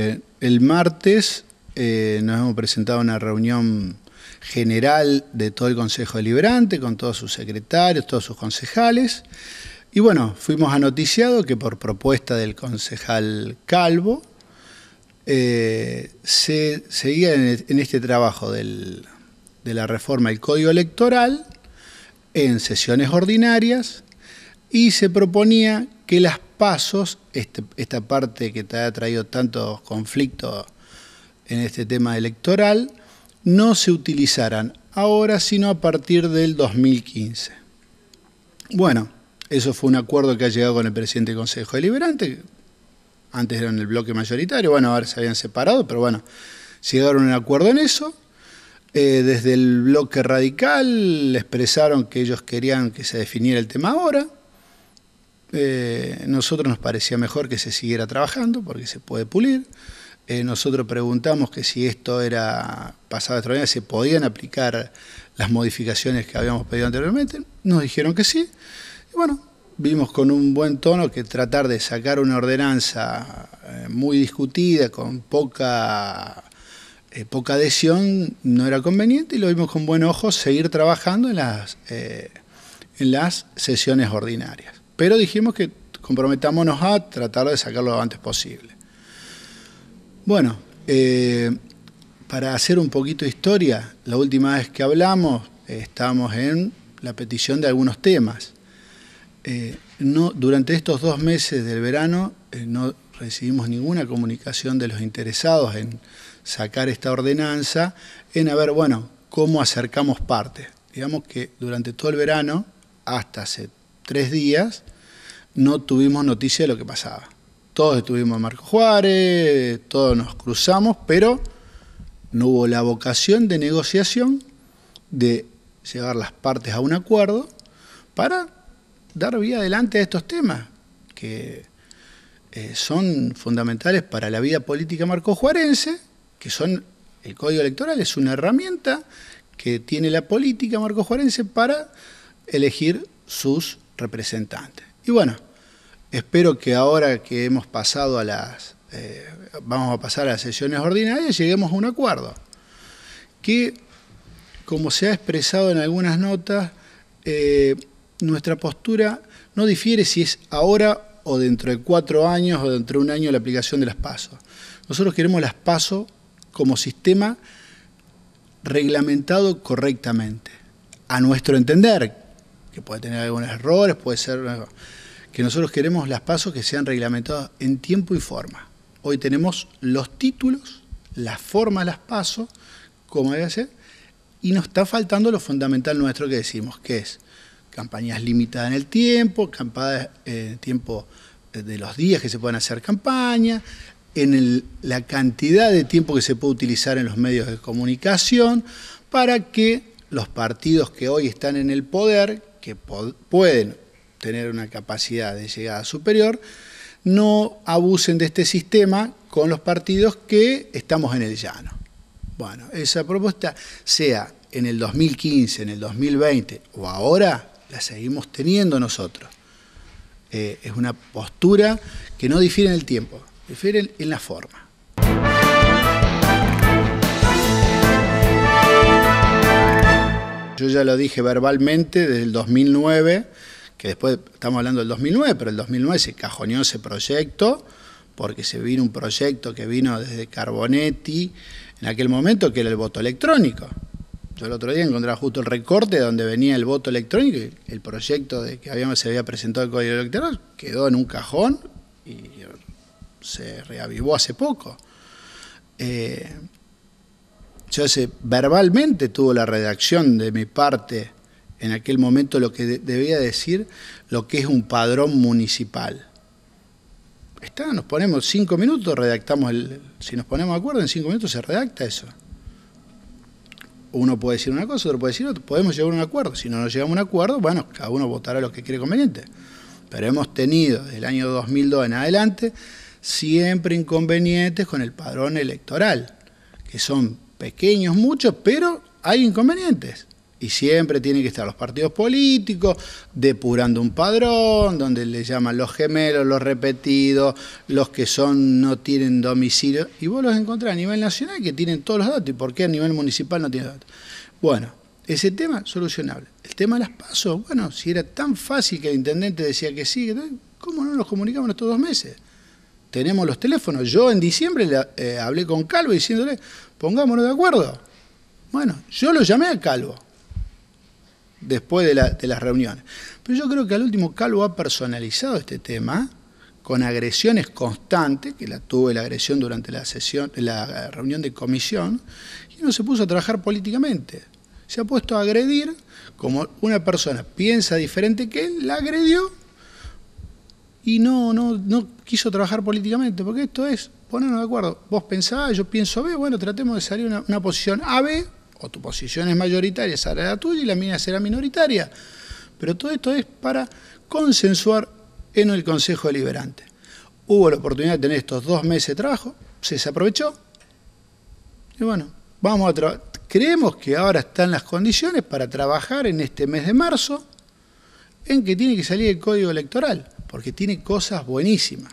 Eh, el martes eh, nos hemos presentado una reunión general de todo el Consejo Deliberante, con todos sus secretarios, todos sus concejales. Y bueno, fuimos a que por propuesta del concejal Calvo eh, se seguía en, e-, este trabajo de la reforma del Código Electoral en sesiones ordinarias y se proponía que las pasos, este, esta parte que te ha traído tantos conflictos en este tema electoral, no se utilizaran ahora, sino a partir del 2015. Bueno, eso fue un acuerdo que ha llegado con el presidente del Consejo Deliberante, antes eran el bloque mayoritario, bueno, ahora se habían separado, pero bueno, llegaron a un acuerdo en eso. Eh, desde el bloque radical expresaron que ellos querían que se definiera el tema ahora. Eh, nosotros nos parecía mejor que se siguiera trabajando porque se puede pulir. Eh, nosotros preguntamos que si esto era pasado manera se podían aplicar las modificaciones que habíamos pedido anteriormente. Nos dijeron que sí. Y bueno, vimos con un buen tono que tratar de sacar una ordenanza eh, muy discutida, con poca, poca adhesión, no era conveniente y lo vimos con buen ojo seguir trabajando en las, en las sesiones ordinarias. Pero dijimos que comprometámonos a tratar de sacarlo lo antes posible. Bueno, eh, para hacer un poquito de historia, la última vez que hablamos eh, estamos en la petición de algunos temas. Eh, no, durante estos dos meses del verano no recibimos ninguna comunicación de los interesados en sacar esta ordenanza, en a ver, bueno, cómo acercamos partes. Digamos que durante todo el verano, hasta tres días no tuvimos noticia de lo que pasaba. Todos estuvimos en Marco Juárez, todos nos cruzamos, pero no hubo la vocación de negociación de llevar las partes a un acuerdo para dar vía adelante a estos temas que eh, son fundamentales para la vida política marcojuarense, que son el código electoral es una herramienta que tiene la política marcojuarense para elegir sus representante Y bueno, espero que ahora que hemos pasado a las, eh, vamos a pasar a las sesiones ordinarias, lleguemos a un acuerdo. Que, como se ha expresado en algunas notas, eh, nuestra postura no difiere si es ahora o dentro de cuatro años o dentro de un año la aplicación de las PASO. Nosotros queremos las PASO como sistema reglamentado correctamente, a nuestro entender, puede tener algunos errores, puede ser que nosotros queremos las pasos que sean reglamentados en tiempo y forma. Hoy tenemos los títulos, las formas, las pasos, como debe ser, y nos está faltando lo fundamental nuestro que decimos, que es campañas limitadas en el tiempo, campañas eh, tiempo eh, de los días que se pueden hacer campañas, en la cantidad de tiempo que se puede utilizar en los medios de comunicación para que los partidos que hoy están en el poder, que pueden tener una capacidad de llegada superior, no abusen de este sistema con los partidos que estamos en el llano. Bueno, esa propuesta, sea en el 2015, en el 2020 o ahora, la seguimos teniendo nosotros. Eh, es una postura que no difiere en el tiempo, difiere en la forma. Yo ya lo dije verbalmente desde el 2009, que después estamos hablando del 2009, pero el 2009 se cajoneó ese proyecto, porque se vino un proyecto que vino desde Carbonetti en aquel momento, que era el voto electrónico. Yo el otro día encontraba justo el recorte donde venía el voto electrónico el proyecto de que habíamos, se había presentado el código electoral quedó en un cajón y se reavivó hace poco. Eh, entonces, verbalmente tuvo la redacción de mi parte en aquel momento lo que debía decir, lo que es un padrón municipal. Está, nos ponemos cinco minutos, redactamos el. Si nos ponemos de acuerdo, en cinco minutos se redacta eso. Uno puede decir una cosa, otro puede decir otra. Podemos llegar a un acuerdo. Si no nos llegamos a un acuerdo, bueno, cada uno votará lo que cree conveniente. Pero hemos tenido, el año 2002 en adelante, siempre inconvenientes con el padrón electoral, que son pequeños muchos, pero hay inconvenientes. Y siempre tienen que estar los partidos políticos depurando un padrón, donde le llaman los gemelos, los repetidos, los que son no tienen domicilio. Y vos los encontrás a nivel nacional que tienen todos los datos. ¿Y por qué a nivel municipal no tiene datos? Bueno, ese tema solucionable. El tema de las pasos, bueno, si era tan fácil que el intendente decía que sí, ¿cómo no nos comunicamos estos dos meses? tenemos los teléfonos. Yo en diciembre eh, hablé con Calvo diciéndole, pongámonos de acuerdo. Bueno, yo lo llamé a Calvo después de, de las reuniones. Pero yo creo que al último Calvo ha personalizado este tema con agresiones constantes, que la tuve la agresión durante la sesión, la reunión de comisión, y no se puso a trabajar políticamente. Se ha puesto a agredir como una persona piensa diferente que él, la agredió y no, no, no quiso trabajar políticamente, porque esto es ponernos de acuerdo. Vos pensás, yo pienso B, bueno, tratemos de salir una, una posición A-B, o tu posición es mayoritaria, será la tuya y la mía será minoritaria. Pero todo esto es para consensuar en el Consejo Deliberante. Hubo la oportunidad de tener estos dos meses de trabajo, se desaprovechó, y bueno, vamos a Creemos que ahora están las condiciones para trabajar en este mes de marzo en que tiene que salir el código electoral porque tiene cosas buenísimas.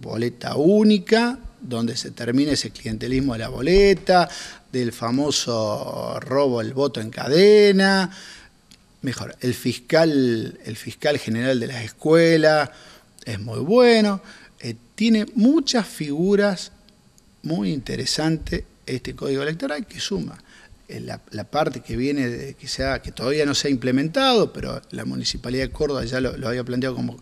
Boleta única, donde se termina ese clientelismo de la boleta, del famoso robo el voto en cadena, mejor, el fiscal, el fiscal general de las escuelas es muy bueno, eh, tiene muchas figuras muy interesantes este código electoral que suma. Eh, la, parte que viene, que, sea, que todavía no se ha implementado, pero la Municipalidad de Córdoba ya lo, había planteado como,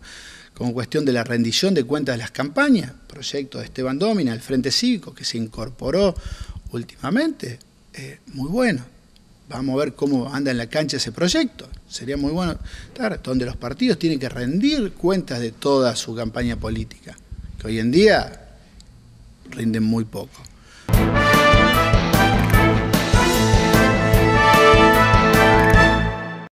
como, cuestión de la rendición de cuentas de las campañas, proyecto de Esteban Domina, el Frente Cívico, que se incorporó últimamente, eh, muy bueno. Vamos a ver cómo anda en la cancha ese proyecto. Sería muy bueno estar donde los partidos tienen que rendir cuentas de toda su campaña política, que hoy en día rinden muy poco.